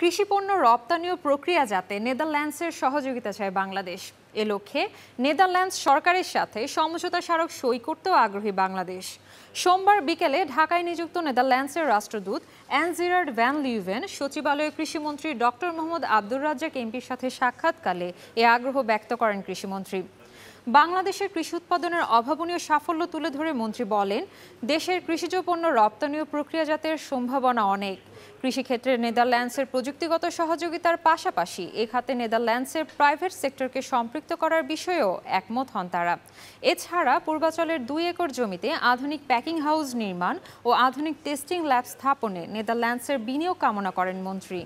কৃষিপণ্য রপ্তানি ও যাতে নেদারল্যান্ডসের সহযোগিতা চায় বাংলাদেশ এ লক্ষ্যে নেদারল্যান্ডস সরকারের সাথে সমঝোতা স্মারক সই করতেও আগ্রহী বাংলাদেশ সোমবার বিকেলে ঢাকায় নিযুক্ত নেদারল্যান্ডসের রাষ্ট্রদূত অ্যানজিরার্ড ভ্যান লিউভেন সচিবালয়ে কৃষিমন্ত্রী ডক্টর মোহাম্মদ আব্দুর রাজ্জাক এমপির সাথে সাক্ষাৎকালে এ আগ্রহ ব্যক্ত করেন কৃষিমন্ত্রী বাংলাদেশের কৃষি উৎপাদনের অভাবনীয় সাফল্য তুলে ধরে মন্ত্রী বলেন দেশের কৃষিজ পণ্য রপ্তানি ও প্রক্রিয়াজাতের সম্ভাবনা অনেক কৃষিক্ষেত্রে নেদারল্যান্ডসের প্রযুক্তিগত সহযোগিতার পাশাপাশি এ খাতে নেদারল্যান্ডসের প্রাইভেট সেক্টরকে সম্পৃক্ত করার বিষয়েও একমত হন তারা এছাড়া পূর্বাচলের দুই একর জমিতে আধুনিক প্যাকিং হাউস নির্মাণ ও আধুনিক টেস্টিং ল্যাব স্থাপনে নেদারল্যান্ডসের বিনিয়োগ কামনা করেন মন্ত্রী